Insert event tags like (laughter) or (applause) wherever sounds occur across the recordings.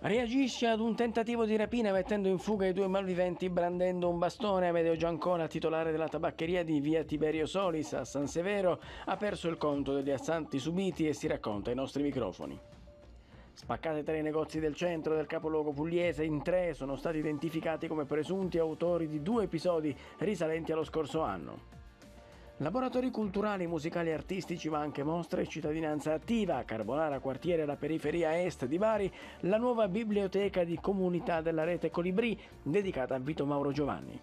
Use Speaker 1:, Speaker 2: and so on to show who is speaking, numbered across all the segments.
Speaker 1: Reagisce ad un tentativo di rapina mettendo in fuga i due malviventi brandendo un bastone. Amedeo Giancona, titolare della tabaccheria di via Tiberio Solis a San Severo, ha perso il conto degli assanti subiti e si racconta ai nostri microfoni. Spaccate tra i negozi del centro del capoluogo pugliese, in tre sono stati identificati come presunti autori di due episodi risalenti allo scorso anno. Laboratori culturali, musicali e artistici, ma anche mostre e cittadinanza attiva, Carbonara quartiere alla periferia est di Bari, la nuova biblioteca di comunità della rete Colibri, dedicata a Vito Mauro Giovanni.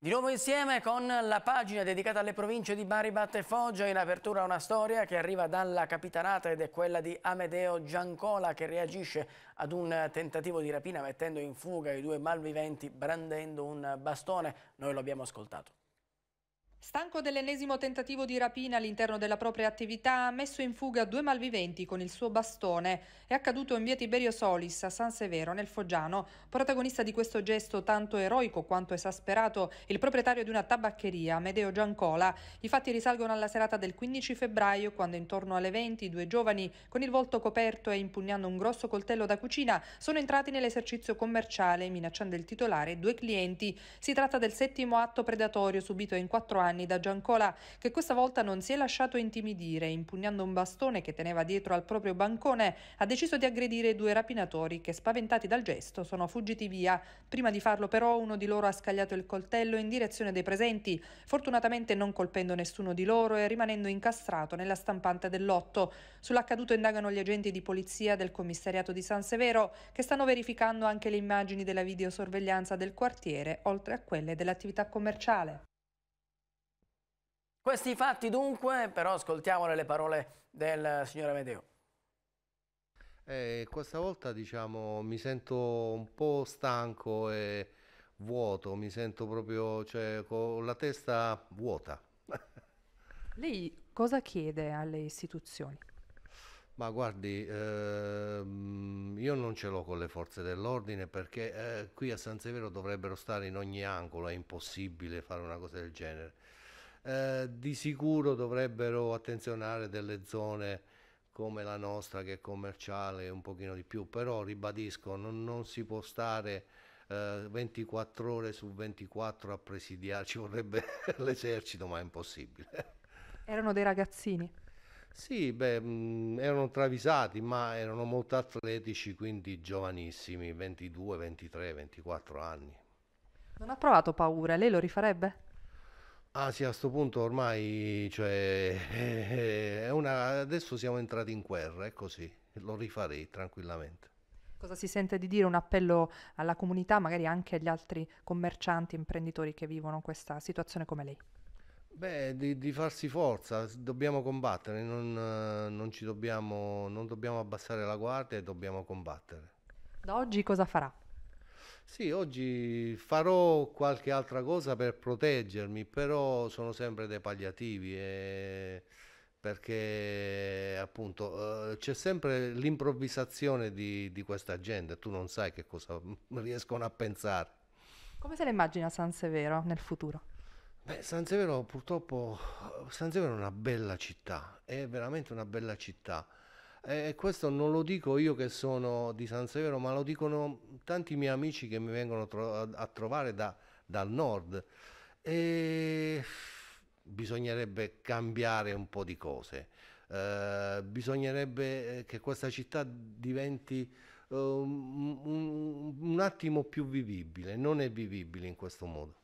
Speaker 1: Di nuovo insieme con la pagina dedicata alle province di Bari, Batte e Foggia, in apertura una storia che arriva dalla capitanata ed è quella di Amedeo Giancola che reagisce ad un tentativo di rapina mettendo in fuga i due malviventi brandendo un bastone. Noi lo abbiamo ascoltato.
Speaker 2: Stanco dell'ennesimo tentativo di rapina all'interno della propria attività, ha messo in fuga due malviventi con il suo bastone. È accaduto in via Tiberio Solis a San Severo, nel Foggiano. Protagonista di questo gesto tanto eroico quanto esasperato, il proprietario di una tabaccheria, Medeo Giancola. I fatti risalgono alla serata del 15 febbraio, quando intorno alle 20 due giovani, con il volto coperto e impugnando un grosso coltello da cucina, sono entrati nell'esercizio commerciale, minacciando il titolare e due clienti. Si tratta del settimo atto predatorio subito in quattro anni anni da Giancola che questa volta non si è lasciato intimidire, impugnando un bastone che teneva dietro al proprio bancone, ha deciso di aggredire due rapinatori che spaventati dal gesto sono fuggiti via. Prima di farlo però uno di loro ha scagliato il coltello in direzione dei presenti, fortunatamente non colpendo nessuno di loro e rimanendo incastrato nella stampante dell'otto. Sull'accaduto indagano gli agenti di polizia del commissariato di San Severo che stanno verificando anche le immagini della videosorveglianza del quartiere, oltre a quelle dell'attività
Speaker 3: commerciale.
Speaker 1: Questi fatti dunque, però ascoltiamo le parole del signor Amedeo.
Speaker 3: Eh, questa volta diciamo mi sento un po' stanco e vuoto, mi sento proprio cioè, con la testa vuota.
Speaker 2: (laughs) Lei cosa chiede alle istituzioni?
Speaker 3: Ma guardi, ehm, io non ce l'ho con le forze dell'ordine perché eh, qui a San Severo dovrebbero stare in ogni angolo, è impossibile fare una cosa del genere. Eh, di sicuro dovrebbero attenzionare delle zone come la nostra che è commerciale un pochino di più, però ribadisco non, non si può stare eh, 24 ore su 24 a presidiare, ci vorrebbe (laughs) l'esercito ma è impossibile.
Speaker 2: Erano dei ragazzini?
Speaker 3: Sì, beh, mh, mm, erano travisati, ma erano molto atletici, quindi giovanissimi, 22, 23, 24 anni.
Speaker 2: Non ha provato paura, lei lo rifarebbe?
Speaker 3: Ah sì, a sto punto ormai, cioè, eh, eh, è una... adesso siamo entrati in guerra, è così, lo rifarei tranquillamente.
Speaker 2: Cosa si sente di dire? Un appello alla comunità, magari anche agli altri commercianti, imprenditori che vivono questa situazione come lei?
Speaker 3: Beh, di, di farsi forza, dobbiamo combattere, non, non, dobbiamo, non dobbiamo abbassare la guardia e dobbiamo combattere.
Speaker 2: Da oggi cosa farà?
Speaker 3: Sì, oggi farò qualche altra cosa per proteggermi, però sono sempre dei palliativi e eh, perché appunto eh, c'è sempre l'improvvisazione di, di questa gente, tu non sai che cosa (laughs) riescono a pensare.
Speaker 2: Come se la immagina San Severo nel
Speaker 3: futuro? Beh, San Severo purtroppo, San Severo è una bella città, è veramente una bella città e questo non lo dico io che sono di San Severo, ma lo dicono tanti miei amici che mi vengono tro- a trovare da, dal nord. E bisognerebbe cambiare un po' di cose. Eh, bisognerebbe eh, che questa città diventi um, un, un attimo più vivibile, non è vivibile in questo modo.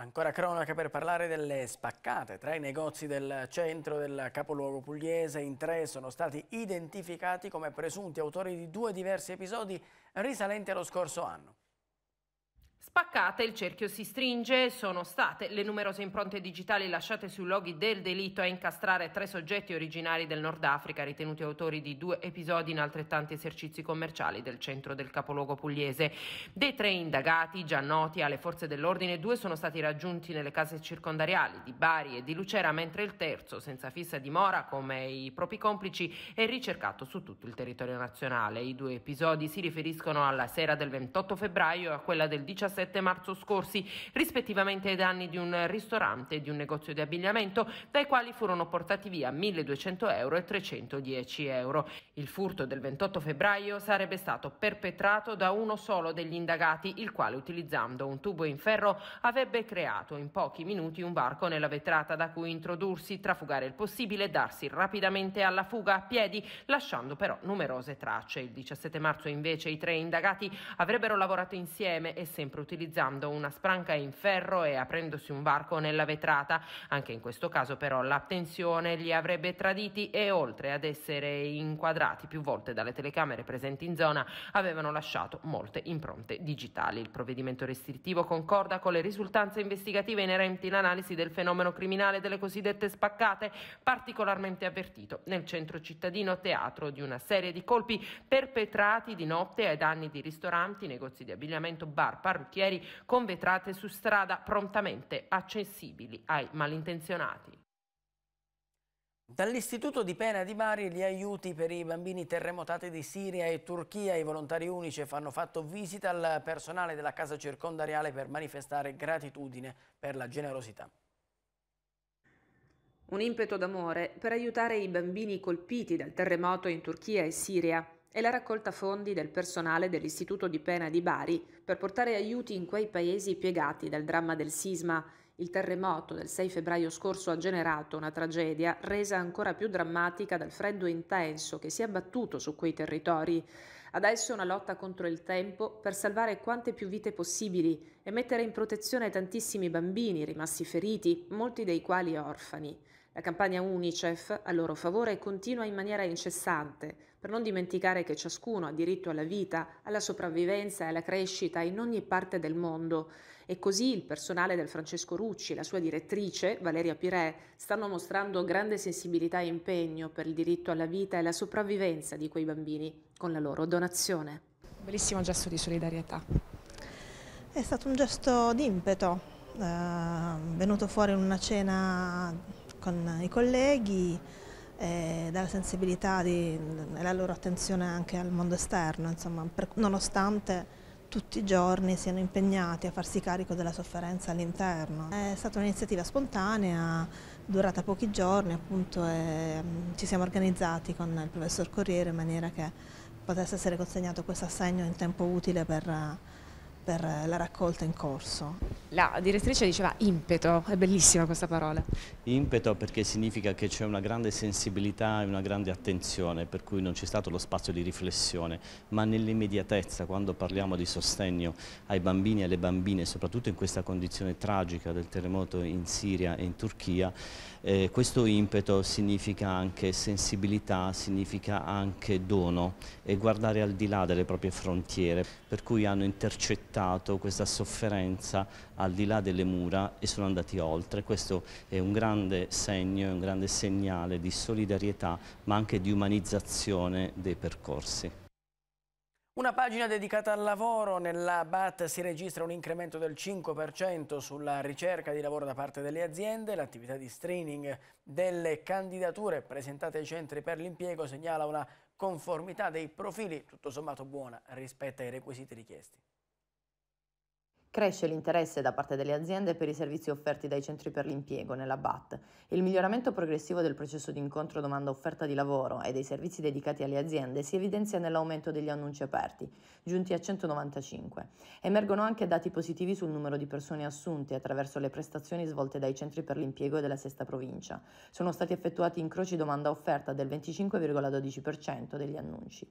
Speaker 1: Ancora cronaca per parlare delle spaccate. Tra i negozi del centro del capoluogo pugliese in tre sono stati identificati come presunti autori di due diversi episodi risalenti allo scorso anno.
Speaker 4: Spaccate, il cerchio si stringe, sono state le numerose impronte digitali lasciate sui loghi del delitto a incastrare tre soggetti originari del Nord Africa ritenuti autori di due episodi in altrettanti esercizi commerciali del centro del capoluogo pugliese. Dei tre indagati, già noti alle forze dell'ordine, due sono stati raggiunti nelle case circondariali di Bari e di Lucera, mentre il terzo, senza fissa dimora come i propri complici, è ricercato su tutto il territorio nazionale. I due episodi si riferiscono alla sera del 28 febbraio e a quella del 17 17 marzo scorsi, rispettivamente ai danni di un ristorante e di un negozio di abbigliamento, dai quali furono portati via 1.200 euro e 310 euro. Il furto del 28 febbraio sarebbe stato perpetrato da uno solo degli indagati, il quale utilizzando un tubo in ferro avrebbe creato in pochi minuti un varco nella vetrata da cui introdursi, trafugare il possibile e darsi rapidamente alla fuga a piedi, lasciando però numerose tracce. Il 17 marzo invece i tre indagati avrebbero lavorato insieme e sempre sempre utilizzando una spranca in ferro e aprendosi un varco nella vetrata. Anche in questo caso però l'attenzione li avrebbe traditi e oltre ad essere inquadrati più volte dalle telecamere presenti in zona avevano lasciato molte impronte digitali. Il provvedimento restrittivo concorda con le risultanze investigative inerenti l'analisi del fenomeno criminale delle cosiddette spaccate, particolarmente avvertito nel centro cittadino teatro di una serie di colpi perpetrati di notte ai danni di ristoranti, negozi di abbigliamento, bar, parrucchi cantieri con vetrate su strada prontamente accessibili ai malintenzionati.
Speaker 1: Dall'Istituto di Pena di Bari gli aiuti per i bambini terremotati di Siria e Turchia, i volontari UNICEF hanno fatto visita al personale della casa circondariale per manifestare gratitudine per la generosità.
Speaker 5: Un impeto d'amore per aiutare i bambini colpiti dal terremoto in Turchia e Siria e la raccolta fondi del personale dell'Istituto di Pena di Bari per portare aiuti in quei paesi piegati dal dramma del sisma. Il terremoto del 6 febbraio scorso ha generato una tragedia resa ancora più drammatica dal freddo intenso che si è abbattuto su quei territori. Adesso è una lotta contro il tempo per salvare quante più vite possibili e mettere in protezione tantissimi bambini rimasti feriti, molti dei quali orfani. La campagna UNICEF a loro favore continua in maniera incessante per non dimenticare che ciascuno ha diritto alla vita, alla sopravvivenza e alla crescita in ogni parte del mondo. E così il personale del Francesco Rucci e la sua direttrice, Valeria Pirè, stanno mostrando grande sensibilità e impegno per il diritto alla vita e alla sopravvivenza di quei bambini con la loro donazione. Un bellissimo gesto di solidarietà. È stato un gesto d'impeto, eh, venuto fuori in una cena con i colleghi, eh, dalla sensibilità e la loro attenzione anche al mondo esterno, insomma, per, nonostante tutti i giorni siano impegnati a farsi carico della sofferenza all'interno. È stata un'iniziativa spontanea, durata pochi giorni, appunto, e, mh, mm, ci siamo organizzati con il professor Corriere in maniera che potesse essere consegnato questo assegno in tempo utile per per la raccolta in corso? La direttrice diceva impeto, è bellissima questa
Speaker 3: parola. Impeto perché significa che c'è una grande sensibilità e una grande attenzione, per cui non c'è stato lo spazio di riflessione, ma nell'immediatezza, quando parliamo di sostegno ai bambini e alle bambine, soprattutto in questa condizione tragica del terremoto in Siria e in Turchia, eh, questo impeto significa anche sensibilità, significa anche dono e guardare al di là delle proprie frontiere, per cui hanno intercettato questa sofferenza al di là delle mura e sono andati oltre. Questo è un grande segno, un grande segnale di solidarietà ma anche di umanizzazione dei percorsi.
Speaker 1: Una pagina dedicata al lavoro, nella BAT si registra un incremento del 5% sulla ricerca di lavoro da parte delle aziende, l'attività di screening delle candidature presentate ai centri per l'impiego segnala una conformità dei profili tutto sommato buona rispetto ai requisiti richiesti.
Speaker 6: Cresce l'interesse da parte delle aziende per i servizi offerti dai centri per l'impiego nella BAT. Il miglioramento progressivo del processo di incontro domanda-offerta di lavoro e dei servizi dedicati alle aziende si evidenzia nell'aumento degli annunci aperti, giunti a 195. Emergono anche dati positivi sul numero di persone assunte attraverso le prestazioni svolte dai centri per l'impiego della sesta provincia. Sono stati effettuati incroci domanda-offerta del 25,12% degli annunci.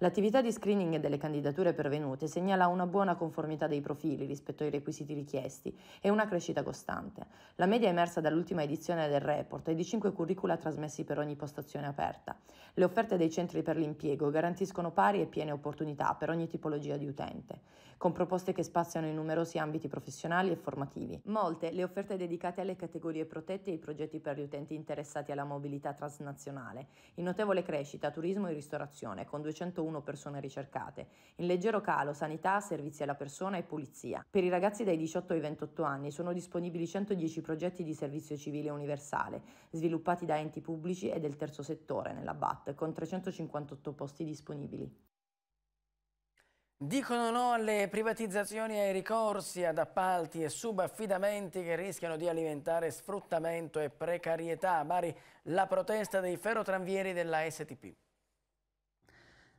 Speaker 6: L'attività di screening delle candidature pervenute segnala una buona conformità dei profili rispetto ai requisiti richiesti e una crescita costante. La media emersa dall'ultima edizione del report è di 5 curricula trasmessi per ogni postazione aperta. Le offerte dei centri per l'impiego garantiscono pari e piene opportunità per ogni tipologia di utente con proposte che spaziano in numerosi ambiti professionali e formativi. Molte le offerte dedicate alle categorie protette e ai progetti per gli utenti interessati alla mobilità transnazionale, in notevole crescita turismo e ristorazione, con 201 persone ricercate, in leggero calo sanità, servizi alla persona e pulizia. Per i ragazzi dai 18 ai 28 anni sono disponibili 110 progetti di servizio civile universale, sviluppati da enti pubblici e del terzo settore nella BAT, con 358 posti disponibili.
Speaker 1: Dicono no alle privatizzazioni e ai ricorsi ad appalti e subaffidamenti che rischiano di alimentare sfruttamento e precarietà. Mari, la protesta dei ferrotranvieri della STP.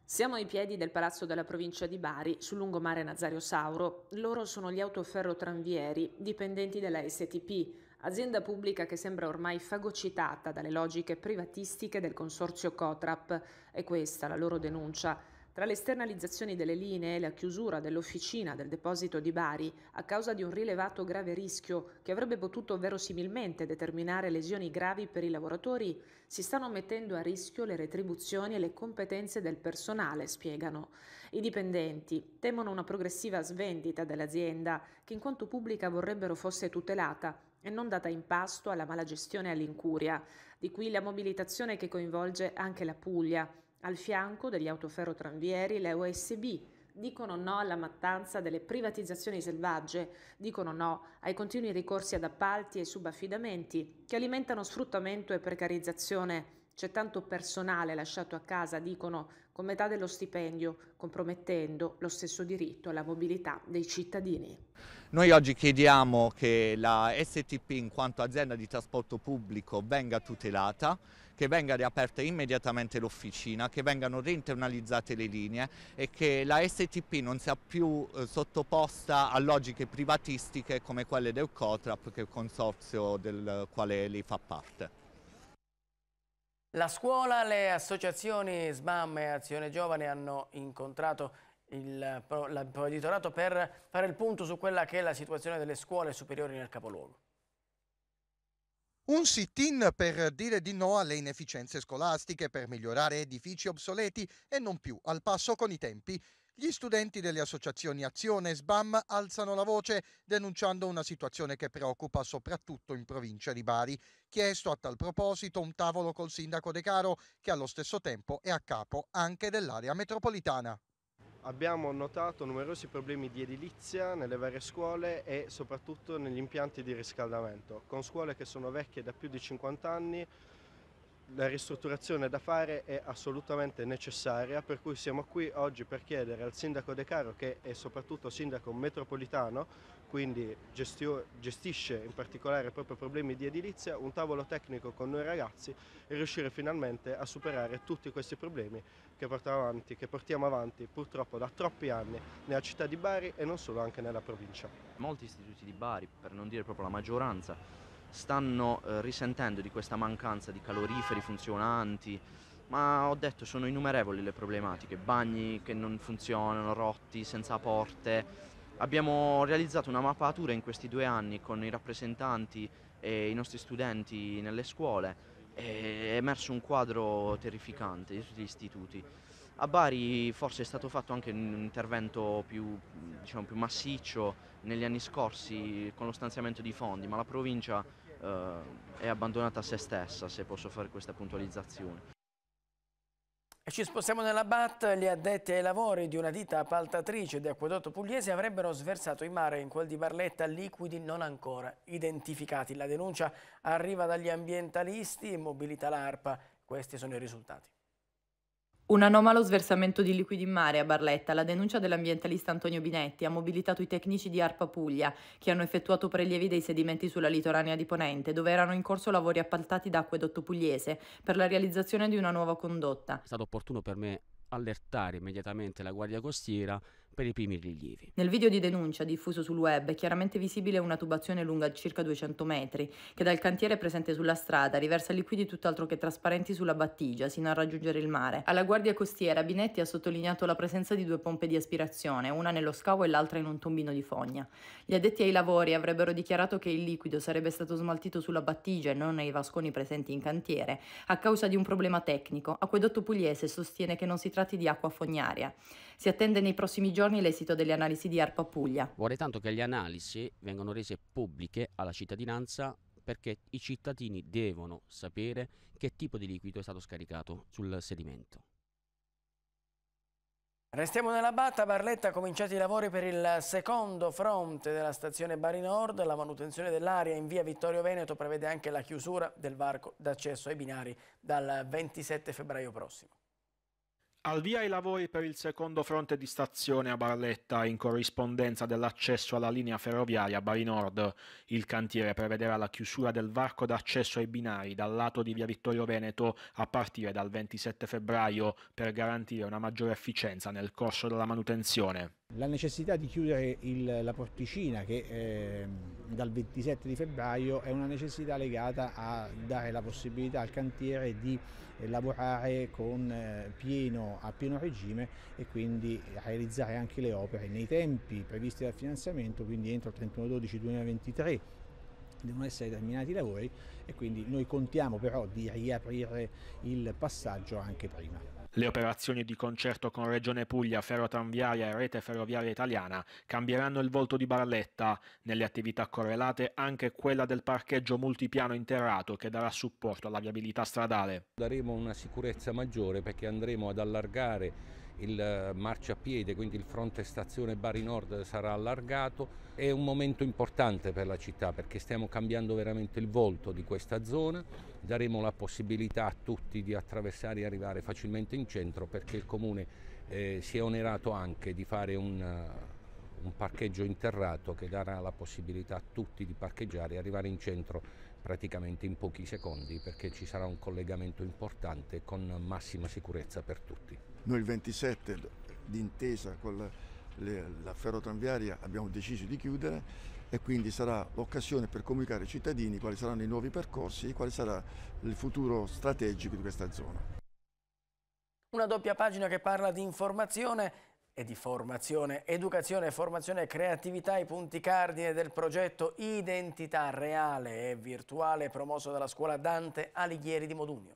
Speaker 1: Siamo ai piedi del Palazzo
Speaker 5: della Provincia di Bari, sul lungomare Nazario Sauro. Loro sono gli autoferrotranvieri, dipendenti della STP, azienda pubblica che sembra ormai fagocitata dalle logiche privatistiche del consorzio Cotrap. È questa la loro denuncia. Tra le esternalizzazioni delle linee e la chiusura dell'officina del deposito di Bari a causa di un rilevato grave rischio che avrebbe potuto verosimilmente determinare lesioni gravi per i lavoratori, si stanno mettendo a rischio le retribuzioni e le competenze del personale, spiegano. I dipendenti temono una progressiva svendita dell'azienda che in quanto pubblica vorrebbero fosse tutelata e non data in pasto alla mala gestione e all'incuria, di cui la mobilitazione che coinvolge anche la Puglia al fianco degli autoferrotranvieri le USB dicono no alla mattanza delle privatizzazioni selvagge, dicono no ai continui ricorsi ad appalti e subaffidamenti che alimentano sfruttamento e precarizzazione. C'è tanto personale lasciato a casa, dicono, con metà dello stipendio, compromettendo lo stesso diritto alla mobilità dei cittadini.
Speaker 3: Noi oggi chiediamo che la STP in quanto azienda di trasporto pubblico venga tutelata, che venga riaperta immediatamente l'officina, che vengano reinternalizzate le linee e che la STP non sia più eh, sottoposta a logiche privatistiche come quelle del COTRAP, che è il consorzio del quale lei fa parte.
Speaker 1: La scuola, le associazioni SMAM e Azione Giovane hanno incontrato il provveditorato per fare il punto su quella che è la situazione delle scuole
Speaker 7: superiori nel capoluogo. Un sit-in per dire di no alle inefficienze scolastiche, per migliorare edifici obsoleti e non più al passo con i tempi. Gli studenti delle associazioni Azione e SBAM alzano la voce denunciando una situazione che preoccupa soprattutto in provincia di Bari. Chiesto a tal proposito un tavolo col sindaco De Caro che allo stesso tempo è a capo anche dell'area metropolitana.
Speaker 8: Abbiamo notato numerosi problemi di edilizia nelle varie scuole e soprattutto negli impianti di riscaldamento, con scuole che sono vecchie da più di 50 anni la ristrutturazione da fare è assolutamente necessaria, per cui siamo qui oggi per chiedere al sindaco De Caro, che è soprattutto sindaco metropolitano, quindi gestisce in particolare proprio problemi di edilizia, un tavolo tecnico con noi ragazzi e riuscire finalmente a superare tutti questi problemi che portiamo avanti, che portiamo avanti purtroppo da troppi anni nella città di Bari e non solo, anche nella provincia.
Speaker 4: Molti istituti di Bari, per non dire proprio la maggioranza, stanno eh, risentendo di questa mancanza di caloriferi funzionanti, ma ho detto sono innumerevoli le problematiche, bagni che non funzionano, rotti, senza porte. Abbiamo realizzato una mappatura in questi due anni con i rappresentanti e i nostri studenti nelle scuole è emerso un quadro terrificante di tutti gli istituti. A Bari forse è stato fatto anche un intervento più, diciamo, più massiccio negli anni scorsi con lo stanziamento di fondi, ma la provincia eh, è abbandonata a se stessa, se posso fare questa puntualizzazione.
Speaker 1: Ci spostiamo nella BAT, gli addetti ai lavori di una ditta appaltatrice di acquedotto pugliese avrebbero sversato in mare in quel di Barletta liquidi non ancora identificati. La denuncia arriva dagli ambientalisti e mobilita l'ARPA.
Speaker 6: Questi sono i risultati. Un anomalo sversamento di liquidi in mare a Barletta. La denuncia dell'ambientalista Antonio Binetti ha mobilitato i tecnici di Arpa Puglia che hanno effettuato prelievi dei sedimenti sulla litoranea di Ponente, dove erano in corso lavori appaltati da Acquedotto Pugliese per
Speaker 8: la realizzazione di una nuova condotta. È stato opportuno per me allertare immediatamente la Guardia
Speaker 3: Costiera per i primi rilievi.
Speaker 6: Nel video di denuncia diffuso sul web è chiaramente visibile una tubazione lunga circa 200 metri che dal cantiere presente sulla strada riversa liquidi tutt'altro che trasparenti sulla battigia sino a raggiungere il mare. Alla guardia costiera Binetti ha sottolineato la presenza di due pompe di aspirazione, una nello scavo e l'altra in un tombino di fogna. Gli addetti ai lavori avrebbero dichiarato che il liquido sarebbe stato smaltito sulla battigia e non nei vasconi presenti in cantiere a causa di un problema tecnico. Acquedotto Pugliese sostiene che non si tratti di acqua fognaria. Si attende nei prossimi giorni l'esito delle analisi di ARPA Puglia.
Speaker 8: Vuole tanto che le analisi vengano rese pubbliche alla cittadinanza perché i cittadini devono sapere che tipo di liquido è stato scaricato sul sedimento.
Speaker 1: Restiamo nella Batta, Barletta cominciati i lavori per il secondo fronte della stazione Bari Nord, la manutenzione dell'area in via Vittorio Veneto prevede anche la chiusura del varco d'accesso ai binari dal 27 febbraio prossimo.
Speaker 8: Al via i lavori per il secondo fronte di stazione a Barletta in corrispondenza dell'accesso alla linea ferroviaria Bari Nord. Il cantiere prevederà la chiusura del varco d'accesso ai binari dal lato di via Vittorio Veneto a partire dal 27 febbraio per garantire una maggiore efficienza nel corso della manutenzione. La necessità di chiudere il, la porticina che eh, dal 27 di febbraio è una necessità legata a dare la possibilità al cantiere di lavorare con eh, pieno, a pieno regime e quindi realizzare anche le opere nei tempi previsti dal finanziamento, quindi entro il 31-12-2023 devono essere terminati i lavori e quindi noi contiamo però di riaprire il passaggio anche prima. Le operazioni di concerto con Regione Puglia, Ferrotranviaria e Rete Ferroviaria Italiana cambieranno il volto di Barletta, nelle attività correlate anche quella del parcheggio multipiano interrato che darà supporto alla viabilità stradale.
Speaker 3: Daremo una sicurezza maggiore perché andremo ad allargare il marciapiede, quindi il fronte stazione Bari Nord sarà allargato. È un momento importante per la città perché stiamo cambiando veramente il volto di questa zona, daremo la possibilità a tutti di attraversare e arrivare facilmente in centro perché il comune eh, si è onerato anche di fare un, un parcheggio interrato che darà la possibilità a tutti di parcheggiare e arrivare in centro praticamente in pochi secondi perché ci sarà un collegamento importante con massima sicurezza per tutti. Noi il 27 d'intesa con la, le, la ferrotranviaria abbiamo deciso di chiudere e quindi sarà
Speaker 1: l'occasione per comunicare ai cittadini quali saranno i nuovi percorsi e quale sarà il futuro strategico di questa zona. Una doppia pagina che parla di informazione e di formazione, educazione, formazione e creatività i punti cardine del progetto Identità Reale e Virtuale promosso dalla scuola Dante Alighieri di Modugno.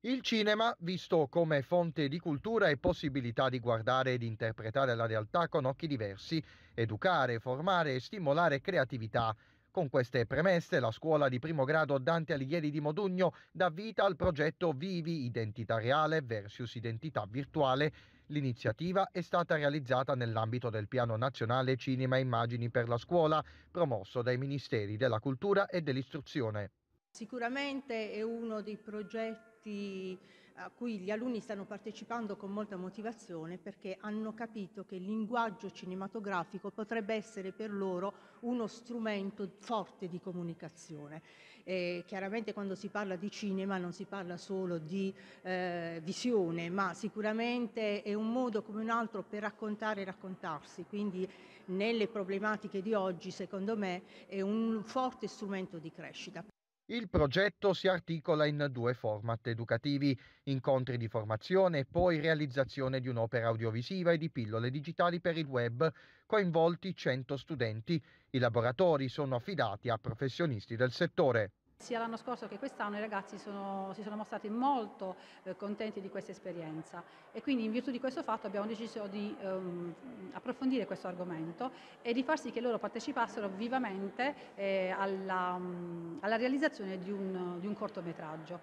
Speaker 7: Il cinema, visto come fonte di cultura e possibilità di guardare ed interpretare la realtà con occhi diversi, educare, formare e stimolare creatività. Con queste premesse, la scuola di primo grado Dante Alighieri di Modugno dà vita al progetto Vivi Identità Reale versus Identità Virtuale L'iniziativa è stata realizzata nell'ambito del Piano Nazionale Cinema e Immagini per la Scuola, promosso dai Ministeri della Cultura e dell'Istruzione.
Speaker 5: Sicuramente è uno dei progetti a cui gli alunni stanno partecipando con molta motivazione perché hanno capito che il linguaggio cinematografico potrebbe essere per loro uno strumento forte di comunicazione eh, chiaramente quando si parla di cinema non si parla solo di eh, visione, ma sicuramente è un modo come un altro per raccontare e raccontarsi, quindi nelle problematiche di oggi secondo me è un forte strumento di crescita.
Speaker 7: Il progetto si articola in due format educativi, incontri di formazione e poi realizzazione di un'opera audiovisiva e di pillole digitali per il web, coinvolti 100 studenti. I laboratori sono affidati a professionisti del settore.
Speaker 5: Sia l'anno scorso che quest'anno i ragazzi sono, si sono
Speaker 2: mostrati molto eh, contenti di questa esperienza e quindi in virtù di questo fatto abbiamo deciso di ehm, approfondire questo argomento e di far sì che loro partecipassero vivamente eh, alla, mm, alla, realizzazione di un, di un cortometraggio.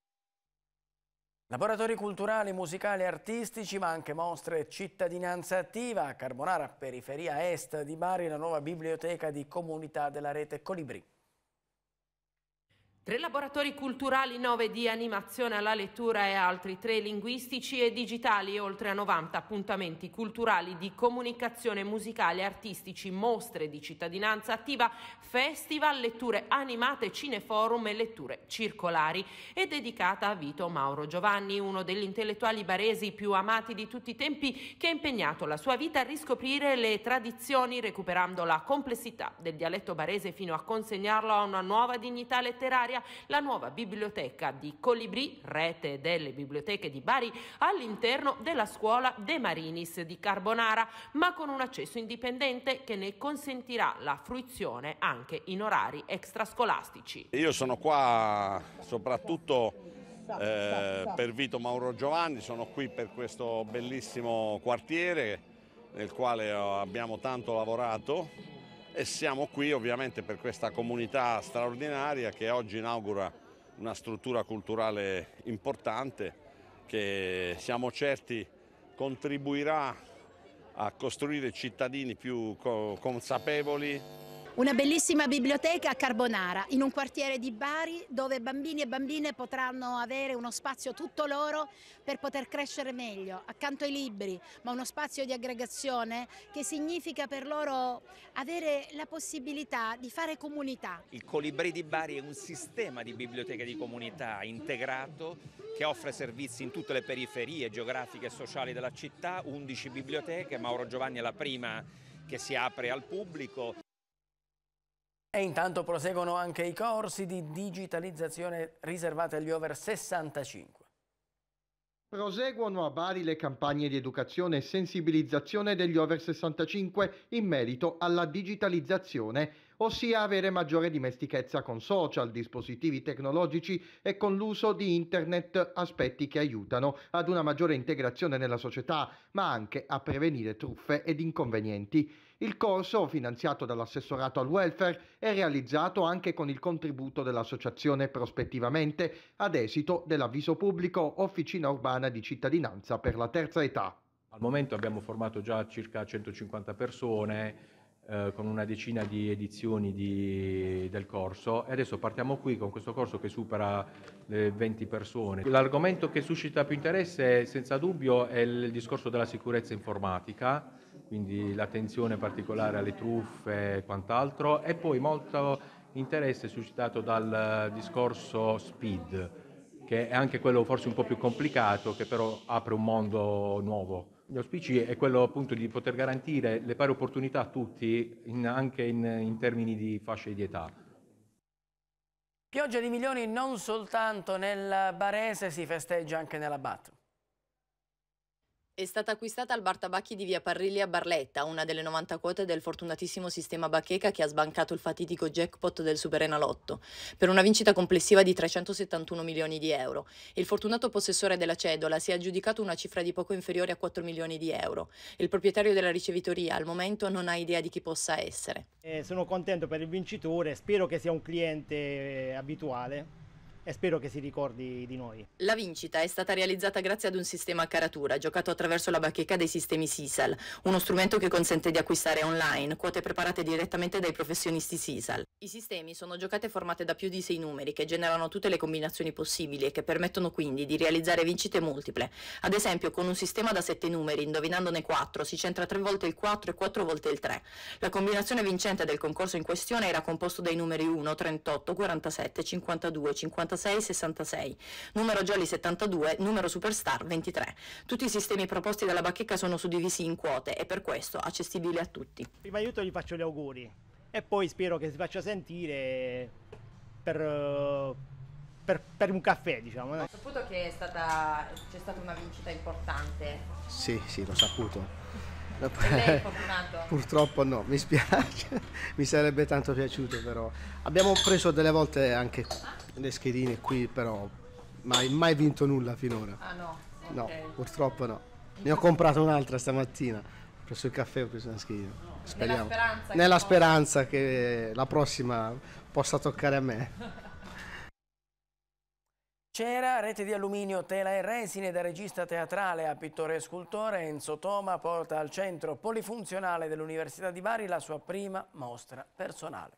Speaker 1: Laboratori culturali, musicali, artistici, ma anche mostre cittadinanza attiva. A Carbonara, periferia est di Bari, la nuova biblioteca di comunità della rete
Speaker 4: Colibri. Tre laboratori culturali, nove di animazione alla lettura e altri tre linguistici e digitali, oltre a 90 appuntamenti culturali di comunicazione musicale, artistici, mostre di cittadinanza attiva, festival, letture animate, cineforum e letture circolari. È dedicata a Vito Mauro Giovanni, uno degli intellettuali baresi più amati di tutti i tempi, che ha impegnato la sua vita a riscoprire le tradizioni, recuperando la complessità del dialetto barese fino a consegnarlo a una nuova dignità letteraria Italia, la nuova biblioteca di Colibri, rete delle biblioteche di Bari, all'interno della scuola De Marinis di Carbonara, ma con un accesso indipendente che ne consentirà la fruizione anche in orari extrascolastici.
Speaker 3: Io sono qua soprattutto eh, per Vito Mauro Giovanni, sono qui per questo bellissimo quartiere nel quale abbiamo tanto lavorato e siamo qui ovviamente per questa comunità straordinaria che oggi inaugura una struttura culturale importante che siamo certi contribuirà a costruire cittadini più consapevoli,
Speaker 5: una bellissima biblioteca a Carbonara, in un quartiere di Bari dove bambini e bambine potranno avere uno spazio tutto loro per poter crescere meglio, accanto ai libri, ma uno spazio di aggregazione che significa per loro avere la possibilità di fare comunità.
Speaker 8: Il Colibri di Bari è un sistema di biblioteche di comunità integrato che offre servizi in tutte le periferie geografiche e sociali della città, 11 biblioteche, Mauro Giovanni è la prima che si apre al pubblico. E
Speaker 1: intanto proseguono anche i corsi di digitalizzazione riservati agli over 65.
Speaker 7: Proseguono a Bari le campagne di educazione e sensibilizzazione degli over 65 in merito alla digitalizzazione ossia avere maggiore dimestichezza con social, dispositivi tecnologici e con l'uso di internet, aspetti che aiutano ad una maggiore integrazione nella società, ma anche a prevenire truffe ed inconvenienti. Il corso, finanziato dall'assessorato al welfare, è realizzato anche con il contributo dell'associazione Prospettivamente, ad esito dell'avviso pubblico Officina Urbana di Cittadinanza per la Terza Età. Al momento abbiamo formato già circa 150 persone eh, con una decina di edizioni di, del corso e adesso partiamo qui con questo corso che supera le 20 persone. L'argomento che suscita più interesse senza dubbio è il discorso della sicurezza informatica, quindi l'attenzione particolare alle truffe e quant'altro e poi molto interesse suscitato dal discorso SPID, che è anche quello forse un po' più complicato, che però apre un mondo nuovo. Gli auspici è quello appunto di poter garantire le pari opportunità a tutti, in, anche in, in termini di fasce di
Speaker 8: età.
Speaker 1: Pioggia di milioni non soltanto nel Barese, si festeggia anche nella Bat.
Speaker 6: È stata acquistata al bar tabacchi di via Parrilli a Barletta, una delle 90 quote del fortunatissimo sistema Bacheca che ha sbancato il fatidico jackpot del Superenalotto, per una vincita complessiva di 371 milioni di euro. Il fortunato possessore della cedola si è aggiudicato una cifra di poco inferiore a 4 milioni di euro. Il proprietario della ricevitoria al momento non ha idea di chi possa essere.
Speaker 8: Eh, sono contento per il vincitore, spero che sia un cliente eh, abituale e spero che si ricordi di noi.
Speaker 6: La vincita è stata realizzata grazie ad un sistema a caratura giocato attraverso la bacheca dei sistemi SISAL, uno strumento che consente di acquistare online quote preparate direttamente dai professionisti SISAL. I sistemi sono giocate formate da più di sei numeri che generano tutte le combinazioni possibili e che permettono quindi di realizzare vincite multiple. Ad esempio con un sistema da sette numeri, indovinandone quattro, si centra tre volte il 4 e quattro volte il 3. La combinazione vincente del concorso in questione era composto dai numeri 1, 38, 47, 52, 56, 6666, numero Jolly 72, numero Superstar 23. Tutti i sistemi proposti dalla bacheca sono suddivisi in quote e per questo
Speaker 8: accessibili a tutti. Prima di tutto gli faccio gli auguri e poi spero che si faccia sentire per... Per, per, un caffè, diciamo. Ho saputo
Speaker 6: che c'è stata una vincita importante.
Speaker 3: Sì, sì, l'ho saputo lei fortunato? (laughs) Purtroppo no, mi spiace, mi sarebbe tanto piaciuto però. Abbiamo preso delle volte anche le schedine qui però, mai, mai vinto nulla finora. Ah no? No, purtroppo no. Ne ho comprato un'altra stamattina, ho preso il caffè ho preso una schedina. Speriamo. Nella speranza, Nella che, speranza che la prossima possa toccare a me. (laughs)
Speaker 1: Cera, rete di alluminio, tela e resine da regista teatrale a pittore e scultore Enzo Toma porta al centro polifunzionale dell'Università di Bari la sua prima mostra personale.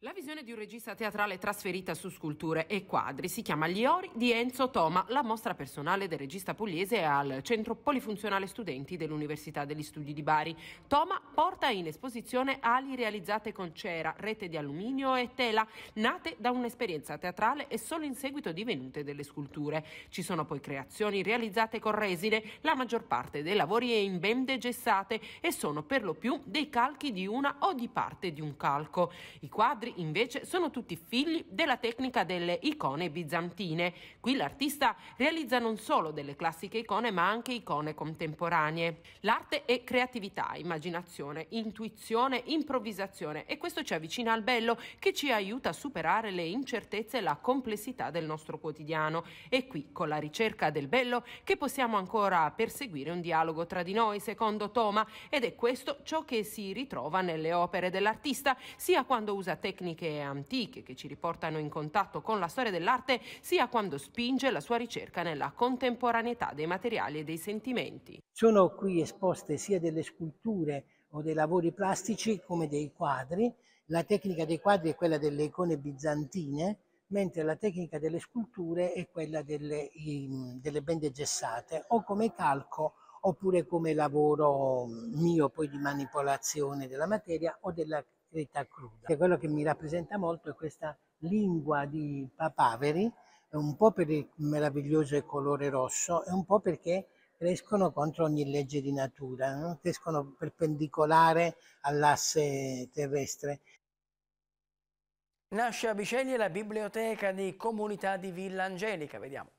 Speaker 4: La visione di un regista teatrale trasferita su sculture e quadri si chiama Gli Ori di Enzo Toma, la mostra personale del regista pugliese al Centro Polifunzionale Studenti dell'Università degli Studi di Bari. Toma porta in esposizione ali realizzate con cera, rete di alluminio e tela, nate da un'esperienza teatrale e solo in seguito divenute delle sculture. Ci sono poi creazioni realizzate con resine, la maggior parte dei lavori è in bende gessate e sono per lo più dei calchi di una o di parte di un calco. I quadri altri invece sono tutti figli della tecnica delle icone bizantine. Qui l'artista realizza non solo delle classiche icone ma anche icone contemporanee. L'arte è creatività, immaginazione, intuizione, improvvisazione e questo ci avvicina al bello che ci aiuta a superare le incertezze e la complessità del nostro quotidiano. È qui con la ricerca del bello che possiamo ancora perseguire un dialogo tra di noi, secondo Toma, ed è questo ciò che si ritrova nelle opere dell'artista, sia quando usa tecniche tecniche antiche che ci riportano in contatto con la storia dell'arte, sia quando spinge la sua ricerca nella contemporaneità dei materiali e dei sentimenti.
Speaker 3: Sono qui esposte
Speaker 4: sia delle sculture o dei lavori plastici come dei quadri. La tecnica dei quadri è quella delle icone bizantine, mentre la tecnica delle sculture è quella delle, ehm, delle bende gessate o come calco oppure come lavoro mio poi di manipolazione della materia o della scritta cruda. E quello che mi rappresenta molto è questa lingua di papaveri, un po' per il meraviglioso colore rosso e un po' perché crescono contro ogni legge di natura, no? crescono perpendicolare all'asse terrestre.
Speaker 1: Nasce a Biceglie la biblioteca di comunità di Villa Angelica, vediamo.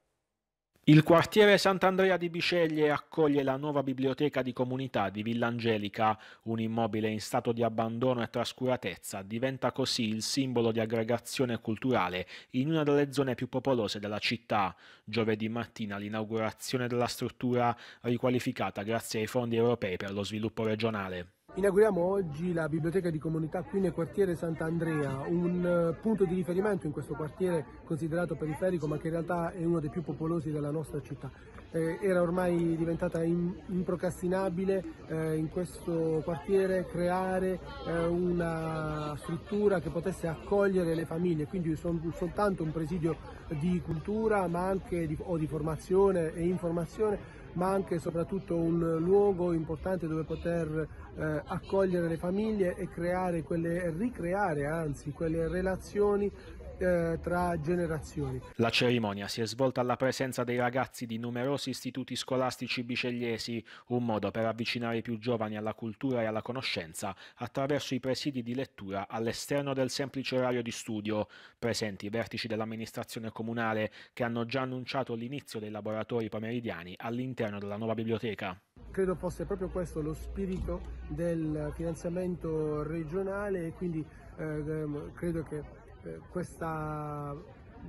Speaker 8: Il quartiere Sant'Andrea di Biceglie accoglie la nuova biblioteca di comunità di Villa Angelica. un immobile in stato di abbandono e trascuratezza, diventa così il simbolo di aggregazione culturale in una delle zone più popolose della città. Giovedì mattina l'inaugurazione della struttura riqualificata grazie ai fondi europei per lo sviluppo regionale.
Speaker 9: Inauguriamo oggi la biblioteca di comunità qui nel quartiere Sant'Andrea, un eh, punto di riferimento in questo quartiere considerato periferico ma che in realtà è uno dei più popolosi della nostra città. Eh, era ormai diventata in, improcrastinabile eh, in questo quartiere creare eh, una struttura che potesse accogliere le famiglie, quindi son, soltanto un presidio di cultura ma anche di, o di formazione e informazione ma anche e soprattutto un luogo importante dove poter eh, accogliere le famiglie e creare quelle, ricreare anzi quelle relazioni eh, tra generazioni.
Speaker 8: La cerimonia si è svolta alla presenza dei ragazzi di numerosi istituti scolastici bicegliesi, un modo per avvicinare i più giovani alla cultura e alla conoscenza attraverso i presidi di lettura all'esterno del semplice orario di studio, presenti i vertici dell'amministrazione comunale che hanno già annunciato l'inizio dei laboratori pomeridiani all'interno della nuova biblioteca.
Speaker 9: Credo fosse proprio questo lo spirito del finanziamento regionale e quindi eh, ehm, credo che eh, questa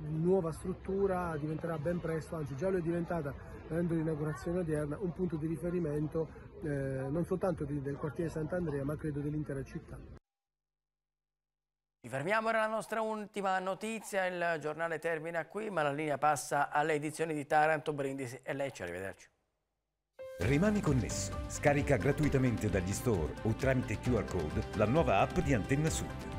Speaker 9: nuova struttura diventerà ben presto, anzi già lo è diventata avendo l'inaugurazione odierna, un punto di riferimento eh, non soltanto di, del quartiere Sant'Andrea ma credo dell'intera città.
Speaker 1: Ci fermiamo ora la nostra ultima notizia, il giornale termina qui ma la linea passa alle edizioni di Taranto, Brindisi e lei ci arrivederci.
Speaker 7: Rimani connesso, scarica gratuitamente dagli store o tramite QR code la nuova app di Antenna Sud